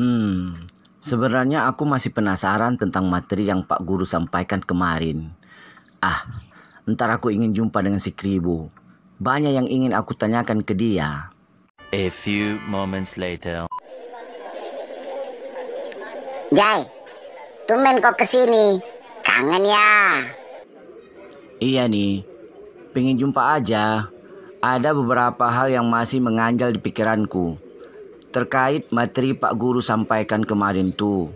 Hmm, sebenarnya aku masih penasaran tentang materi yang Pak Guru sampaikan kemarin. Ah, ntar aku ingin jumpa dengan si Kribo. Banyak yang ingin aku tanyakan ke dia. A few moments later. Jai, tumen kok kesini. Kangen ya. Iya nih, pengen jumpa aja. Ada beberapa hal yang masih menganjal di pikiranku terkait materi Pak Guru sampaikan kemarin tuh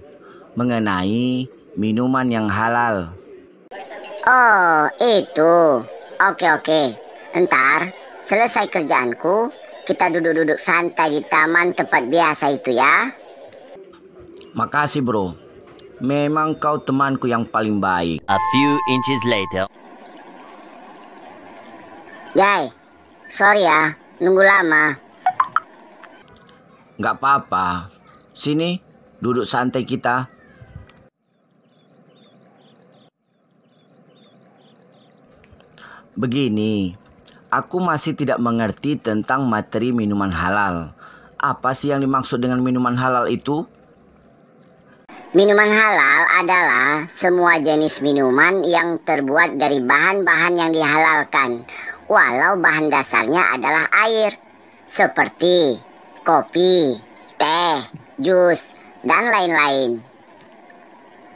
mengenai minuman yang halal. Oh, itu. Oke, oke. Entar selesai kerjaanku, kita duduk-duduk santai di taman tempat biasa itu ya. Makasih, Bro. Memang kau temanku yang paling baik. A few inches later. Yai, sorry ya, nunggu lama. Nggak apa-apa. Sini, duduk santai kita. Begini, aku masih tidak mengerti tentang materi minuman halal. Apa sih yang dimaksud dengan minuman halal itu? Minuman halal adalah semua jenis minuman yang terbuat dari bahan-bahan yang dihalalkan, walau bahan dasarnya adalah air, seperti kopi, teh, jus, dan lain-lain.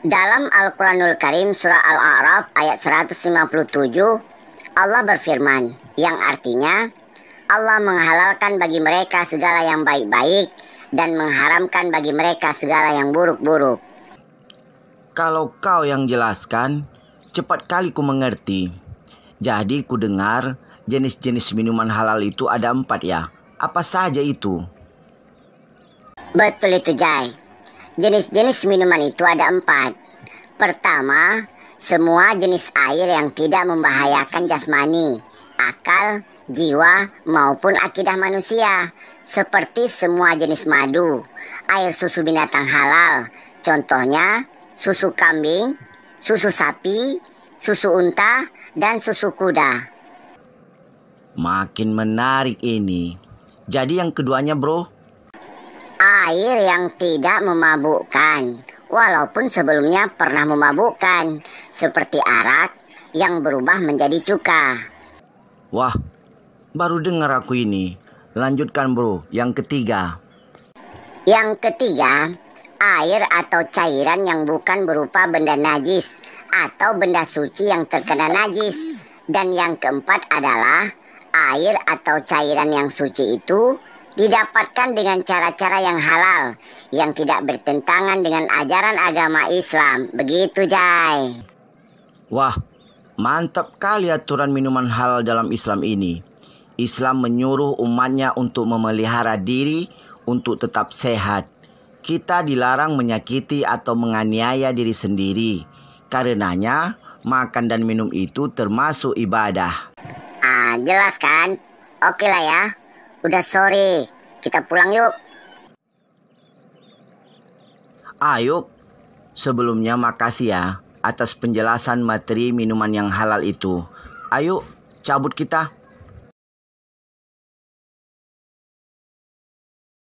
Dalam Al-Quranul Karim surah Al-A'raf ayat 157, Allah berfirman, yang artinya, Allah menghalalkan bagi mereka segala yang baik-baik dan mengharamkan bagi mereka segala yang buruk-buruk. Kalau kau yang jelaskan, cepat kali ku mengerti. Jadi ku dengar jenis-jenis minuman halal itu ada empat ya. Apa saja itu? Betul itu Jai. Jenis-jenis minuman itu ada empat. Pertama, semua jenis air yang tidak membahayakan jasmani, akal, jiwa, maupun akidah manusia. Seperti semua jenis madu, air susu binatang halal. Contohnya, susu kambing, susu sapi, susu unta, dan susu kuda. Makin menarik ini. Jadi yang keduanya bro, air yang tidak memabukkan, walaupun sebelumnya pernah memabukkan, seperti arak yang berubah menjadi cuka. Wah, baru dengar aku ini. Lanjutkan bro, yang ketiga. Yang ketiga, air atau cairan yang bukan berupa benda najis atau benda suci yang terkena najis. Dan yang keempat adalah air atau cairan yang suci itu didapatkan dengan cara-cara yang halal yang tidak bertentangan dengan ajaran agama Islam. Begitu, Jai. Wah, mantap kali aturan minuman halal dalam Islam ini. Islam menyuruh umatnya untuk memelihara diri untuk tetap sehat. Kita dilarang menyakiti atau menganiaya diri sendiri. Karenanya, makan dan minum itu termasuk ibadah. Ah, jelas kan? Oke lah ya. Udah sore, kita pulang yuk. Ayo, sebelumnya makasih ya atas penjelasan materi minuman yang halal itu. Ayo, cabut kita.